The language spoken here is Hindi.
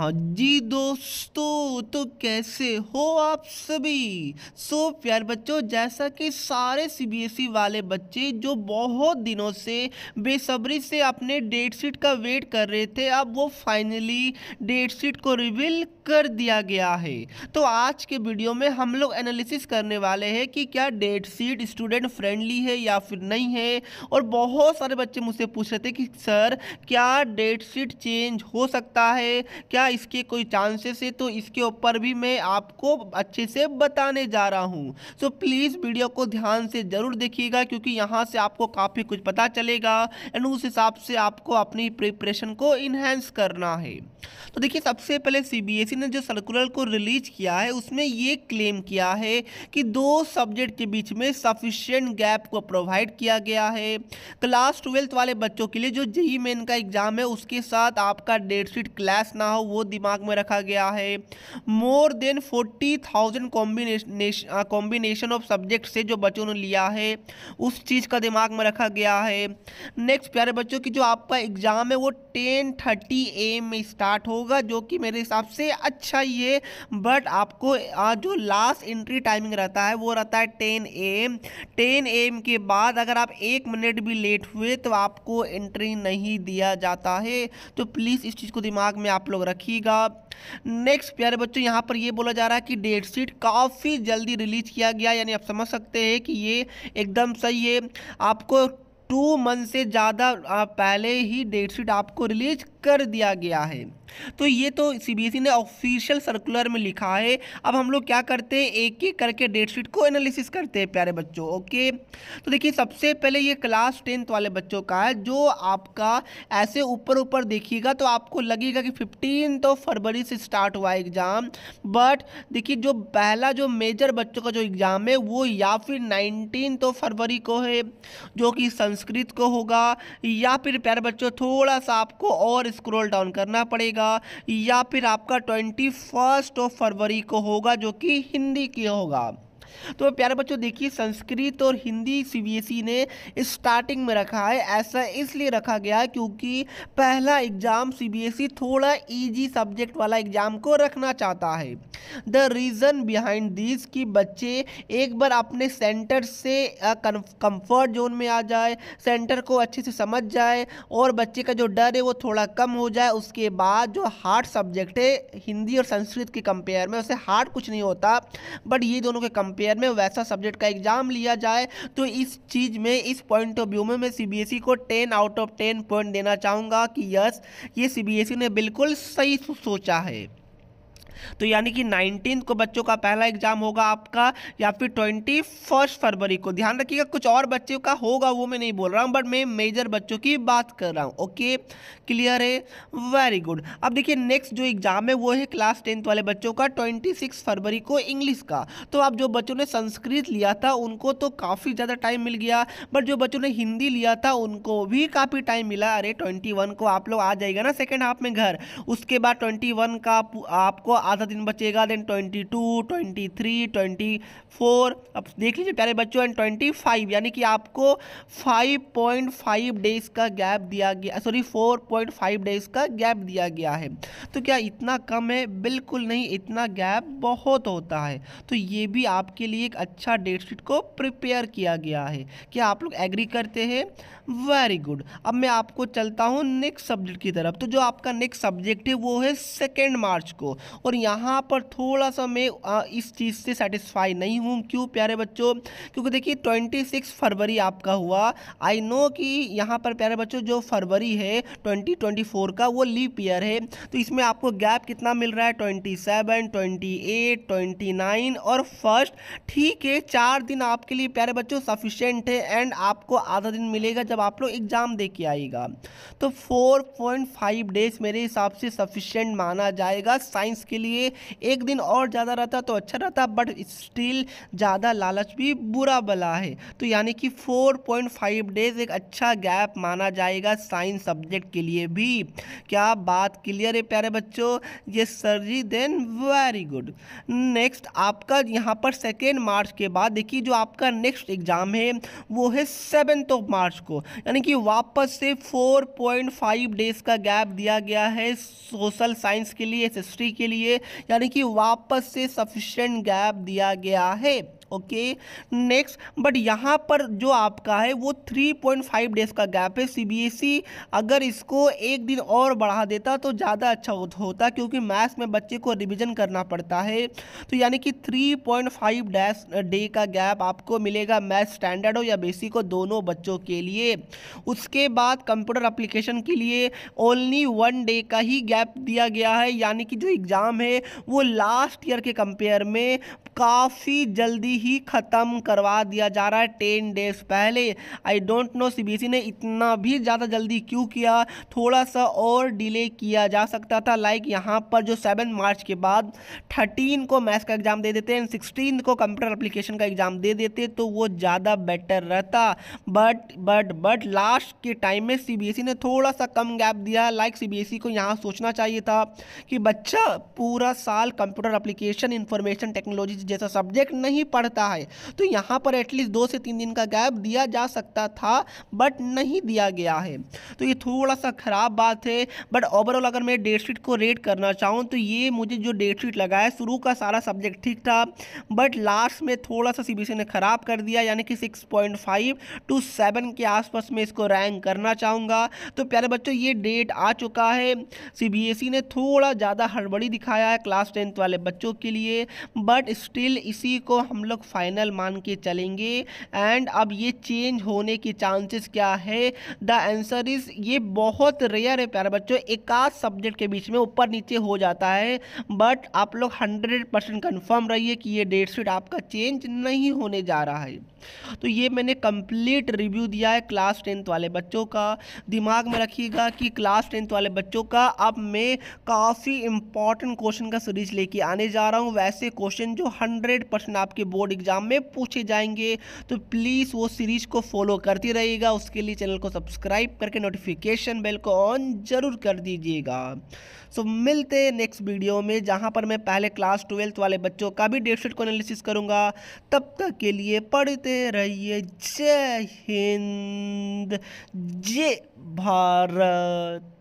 हाँ जी दोस्तों तो कैसे हो आप सभी सो so, प्यार बच्चों जैसा कि सारे सीबीएसई e वाले बच्चे जो बहुत दिनों से बेसब्री से अपने डेट शीट का वेट कर रहे थे अब वो फाइनली डेट शीट को रिवील कर दिया गया है तो आज के वीडियो में हम लोग एनालिसिस करने वाले हैं कि क्या डेट शीट स्टूडेंट फ्रेंडली है या फिर नहीं है और बहुत सारे बच्चे मुझसे पूछ रहे थे कि सर क्या डेट शीट चेंज हो सकता है क्या इसके कोई चांसेस है तो इसके ऊपर भी मैं आपको अच्छे से बताने जा रहा हूँ सो प्लीज़ वीडियो को ध्यान से ज़रूर देखिएगा क्योंकि यहाँ से आपको काफ़ी कुछ पता चलेगा एंड उस हिसाब से आपको अपनी प्रिपरेशन को इन्हेंस करना है तो देखिए सबसे पहले सीबीएसई e ने जो सर्कुलर को रिलीज किया है उसमें ये क्लेम किया है कि दो सब्जेक्ट के बीच में सफिशियंट गैप को प्रोवाइड किया गया है क्लास ट्वेल्थ वाले बच्चों के लिए जो जेई मेन का एग्ज़ाम है उसके साथ आपका डेट शीट क्लैश ना हो वो दिमाग में रखा गया है more than forty thousand combination combination of subject से जो बच्चों ने लिया है उस चीज़ का दिमाग में रखा गया है नेक्स्ट प्यारे बच्चों की जो आपका एग्ज़ाम है वो टेन थर्टी एम में स्टार्ट होगा जो कि मेरे हिसाब से अच्छा ही है बट आपको uh, जो लास्ट एंट्री टाइमिंग रहता है वो रहता है टेन एम टेन एम के बाद अगर आप एक मिनट भी लेट हुए तो आपको एंट्री नहीं दिया जाता है तो प्लीज़ इस चीज़ को दिमाग में आप लोग रखें रखिएगा नेक्स्ट प्यारे बच्चों यहाँ पर ये बोला जा रहा है कि डेट शीट काफ़ी जल्दी रिलीज किया गया यानी आप समझ सकते हैं कि ये एकदम सही है आपको टू मंथ से ज़्यादा पहले ही डेट शीट आपको रिलीज कर दिया गया है तो ये तो सीबीएसई e ने ऑफिशियल सर्कुलर में लिखा है अब हम लोग क्या करते हैं एक एक करके डेट शीट को एनालिसिस करते हैं प्यारे बच्चों ओके तो देखिए सबसे पहले ये क्लास टेंथ वाले बच्चों का है जो आपका ऐसे ऊपर ऊपर देखिएगा तो आपको लगेगा कि फिफ्टीन तो फरवरी से स्टार्ट हुआ एग्ज़ाम बट देखिए जो पहला जो मेजर बच्चों का जो एग्ज़ाम है वो या फिर नाइनटीन तो फरवरी को है जो कि संस्कृत को होगा या फिर प्यारे बच्चों थोड़ा सा आपको और स्क्रोल डाउन करना पड़ेगा जाएगा या फिर आपका ट्वेंटी फर्स्ट ऑफ फरवरी को होगा जो कि हिंदी की होगा तो प्यारे बच्चों देखिए संस्कृत और हिंदी सी ने स्टार्टिंग में रखा है ऐसा इसलिए रखा गया क्योंकि पहला एग्ज़ाम सी थोड़ा ईजी सब्जेक्ट वाला एग्ज़ाम को रखना चाहता है द रीज़न बिहाइंड दिस कि बच्चे एक बार अपने सेंटर से कंफर्ट जोन में आ जाए सेंटर को अच्छे से समझ जाए और बच्चे का जो डर है वो थोड़ा कम हो जाए उसके बाद जो हार्ड सब्जेक्ट है हिंदी और संस्कृत के कंपेयर में उसे हार्ड कुछ नहीं होता बट ये दोनों के कंपेयर कंपेयर में वैसा सब्जेक्ट का एग्ज़ाम लिया जाए तो इस चीज़ में इस पॉइंट ऑफ व्यू में मैं सी e को ten out of ten point देना चाहूँगा कि यस ये सी e ने बिल्कुल सही सोचा है तो यानी कि नाइनटीन को बच्चों का पहला एग्जाम होगा आपका या फिर ट्वेंटी फर्स्ट फरवरी को ध्यान रखिएगा कुछ और बच्चों का होगा वो मैं नहीं बोल रहा हूँ बट मैं मेजर बच्चों की बात कर रहा हूँ ओके क्लियर है वेरी गुड अब देखिए नेक्स्ट जो एग्ज़ाम है वो है क्लास टेंथ वाले बच्चों का ट्वेंटी सिक्स फरवरी को इंग्लिश का तो आप जो बच्चों ने संस्कृत लिया था उनको तो काफ़ी ज़्यादा टाइम मिल गया बट जो बच्चों ने हिंदी लिया था उनको भी काफ़ी टाइम मिला अरे ट्वेंटी को आप लोग आ जाएगा ना सेकेंड हाफ में घर उसके बाद ट्वेंटी का आपको आधा दिन बचेगा then twenty two twenty three twenty four अब देख लीजिए प्यारे बच्चों एंड ट्वेंटी फाइव यानी कि आपको फाइव पॉइंट फाइव डेज का गैप दिया गया sorry four point five days का गैप दिया गया है तो क्या इतना कम है बिल्कुल नहीं इतना गैप बहुत होता है तो ये भी आपके लिए एक अच्छा डेट शीट को प्रिपेयर किया गया है क्या आप लोग एग्री करते हैं वेरी गुड अब मैं आपको चलता हूँ नेक्स्ट सब्जेक्ट की तरफ तो जो आपका नेक्स्ट सब्जेक्ट है वो है सेकेंड मार्च को और यहाँ पर थोड़ा सा मैं इस चीज़ से सेटिस्फाई नहीं हूँ क्यों प्यारे बच्चों क्योंकि देखिए ट्वेंटी सिक्स फरवरी आपका हुआ आई नो कि यहाँ पर प्यारे बच्चों जो फरवरी है ट्वेंटी ट्वेंटी फोर का वो लीप ईयर है तो इसमें आपको गैप कितना मिल रहा है twenty seven twenty eight twenty nine और फर्स्ट ठीक है चार दिन आपके लिए प्यारे बच्चों सफिशेंट है एंड आपको आधा दिन मिलेगा जब आप लोग एग्ज़ाम दे के आएगा तो फोर पॉइंट फाइव डेज मेरे हिसाब से सफिशेंट माना जाएगा साइंस के लिए लिए एक दिन और ज़्यादा रहता तो अच्छा रहता बट स्टिल ज़्यादा लालच भी बुरा बला है तो यानी कि 4.5 डेज एक अच्छा गैप माना जाएगा साइंस सब्जेक्ट के लिए भी क्या बात क्लियर है प्यारे बच्चों ये sir ji then very good next आपका यहाँ पर सेकेंड मार्च के बाद देखिए जो आपका नेक्स्ट एग्ज़ाम है वो है सेवेंथ ऑफ मार्च को यानी कि वापस से 4.5 डेज का गैप दिया गया है सोशल साइंस के लिए एस के लिए यानी कि वापस से सफिशियंट गैप दिया गया है ओके नेक्स्ट बट यहाँ पर जो आपका है वो 3.5 डेज का गैप है ई e। अगर इसको एक दिन और बढ़ा देता तो ज़्यादा अच्छा होता क्योंकि मैथ्स में बच्चे को रिविज़न करना पड़ता है तो यानी कि 3.5 डैश डे का गैप आपको मिलेगा मैथ स्टैंडर्ड हो या बेसिक हो दोनों बच्चों के लिए उसके बाद कंप्यूटर अप्लीकेशन के लिए ओनली वन डे का ही गैप दिया गया है यानी कि जो एग्ज़ाम है वो लास्ट ईयर के कंपेयर में काफ़ी जल्दी ही ख़त्म करवा दिया जा रहा है टेन डेज पहले आई डोंट नो सी ने इतना भी ज़्यादा जल्दी क्यों किया थोड़ा सा और डिले किया जा सकता था लाइक यहाँ पर जो सेवन मार्च के बाद थर्टीन को मैथ्स का एग्ज़ाम दे देते हैं सिक्सटीन को कंप्यूटर एप्लीकेशन का एग्ज़ाम दे देते तो वो ज़्यादा बेटर रहता बट बट बट लास्ट के टाइम में सी e ने थोड़ा सा कम गैप दिया लाइक सीबीएसई e को यहाँ सोचना चाहिए था कि बच्चा पूरा साल कंप्यूटर अप्लीकेशन इंफॉर्मेशन टेक्नोलॉजी जैसा सब्जेक्ट नहीं पढ़ता है तो यहाँ पर एटलीस्ट दो से तीन दिन का गैप दिया जा सकता था बट नहीं दिया गया है तो ये थोड़ा सा ख़राब बात है बट ओवरऑल अगर मैं डेट शीट को रेड करना चाहूँ तो ये मुझे जो डेट शीट लगा है शुरू का सारा सब्जेक्ट ठीक था बट लास्ट में थोड़ा सा सी ने ख़राब कर दिया यानी कि six point five to seven के आसपास में इसको रैंक करना चाहूँगा तो प्यारे बच्चों ये डेट आ चुका है सी ने थोड़ा ज़्यादा हड़बड़ी दिखाया है क्लास टेंथ वाले बच्चों के लिए बट इस स्टिल इसी को हम लोग फाइनल मान के चलेंगे एंड अब ये चेंज होने के चांसेस क्या है द आंसर इज़ ये बहुत रेयर है प्यारे बच्चों एक आध सब्जेक्ट के बीच में ऊपर नीचे हो जाता है बट आप लोग हंड्रेड परसेंट कन्फर्म रहिए कि ये डेट शीट आपका चेंज नहीं होने जा रहा है तो ये मैंने कंप्लीट रिव्यू दिया है क्लास टेंथ वाले बच्चों का दिमाग में रखिएगा कि क्लास टेंथ वाले बच्चों का अब मैं काफ़ी इंपॉर्टेंट क्वेश्चन का सीरीज लेके आने जा रहा हूँ वैसे क्वेश्चन जो हंड्रेड परसेंट आपके बोर्ड एग्जाम में पूछे जाएंगे तो प्लीज़ वो सीरीज को फॉलो करती रहिएगा उसके लिए चैनल को सब्सक्राइब करके नोटिफिकेशन बेल को ऑन जरूर कर दीजिएगा सो so, मिलते हैं नेक्स्ट वीडियो में जहाँ पर मैं पहले क्लास ट्वेल्थ वाले बच्चों का भी डेट को एनालिसिस करूँगा तब तक के लिए पढ़ते रहिए जय हिंद जय भारत